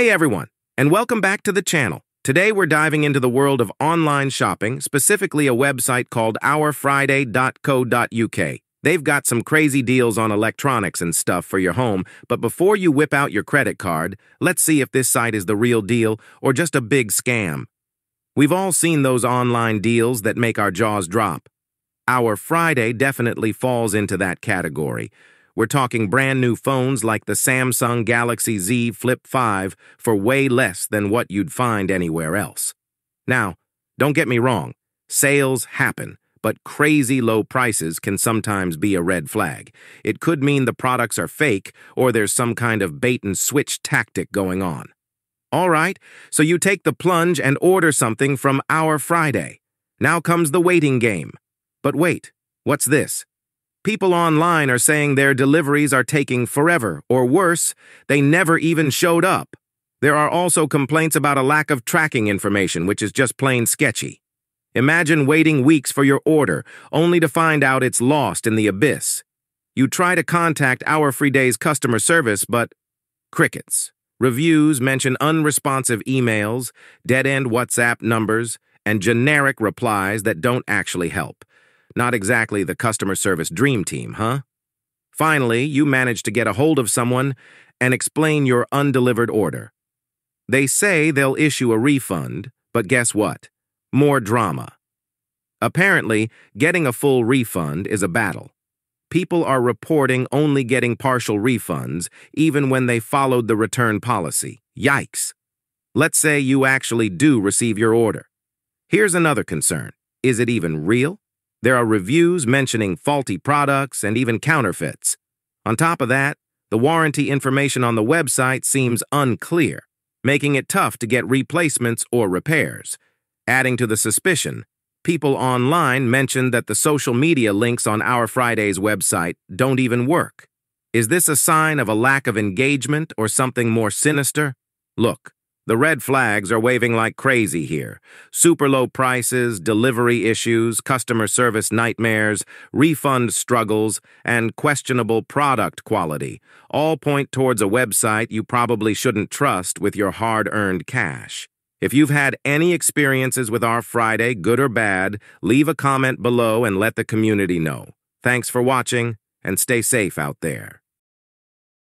Hey everyone, and welcome back to the channel. Today we're diving into the world of online shopping, specifically a website called ourfriday.co.uk. They've got some crazy deals on electronics and stuff for your home, but before you whip out your credit card, let's see if this site is the real deal or just a big scam. We've all seen those online deals that make our jaws drop. Our Friday definitely falls into that category. We're talking brand new phones like the Samsung Galaxy Z Flip 5 for way less than what you'd find anywhere else. Now, don't get me wrong, sales happen, but crazy low prices can sometimes be a red flag. It could mean the products are fake or there's some kind of bait and switch tactic going on. All right, so you take the plunge and order something from our Friday. Now comes the waiting game. But wait, what's this? People online are saying their deliveries are taking forever, or worse, they never even showed up. There are also complaints about a lack of tracking information, which is just plain sketchy. Imagine waiting weeks for your order, only to find out it's lost in the abyss. You try to contact Our Free Day's customer service, but crickets. Reviews mention unresponsive emails, dead-end WhatsApp numbers, and generic replies that don't actually help. Not exactly the customer service dream team, huh? Finally, you manage to get a hold of someone and explain your undelivered order. They say they'll issue a refund, but guess what? More drama. Apparently, getting a full refund is a battle. People are reporting only getting partial refunds, even when they followed the return policy. Yikes. Let's say you actually do receive your order. Here's another concern. Is it even real? There are reviews mentioning faulty products and even counterfeits. On top of that, the warranty information on the website seems unclear, making it tough to get replacements or repairs. Adding to the suspicion, people online mentioned that the social media links on Our Friday's website don't even work. Is this a sign of a lack of engagement or something more sinister? Look, the red flags are waving like crazy here. Super low prices, delivery issues, customer service nightmares, refund struggles, and questionable product quality all point towards a website you probably shouldn't trust with your hard-earned cash. If you've had any experiences with our Friday, good or bad, leave a comment below and let the community know. Thanks for watching, and stay safe out there.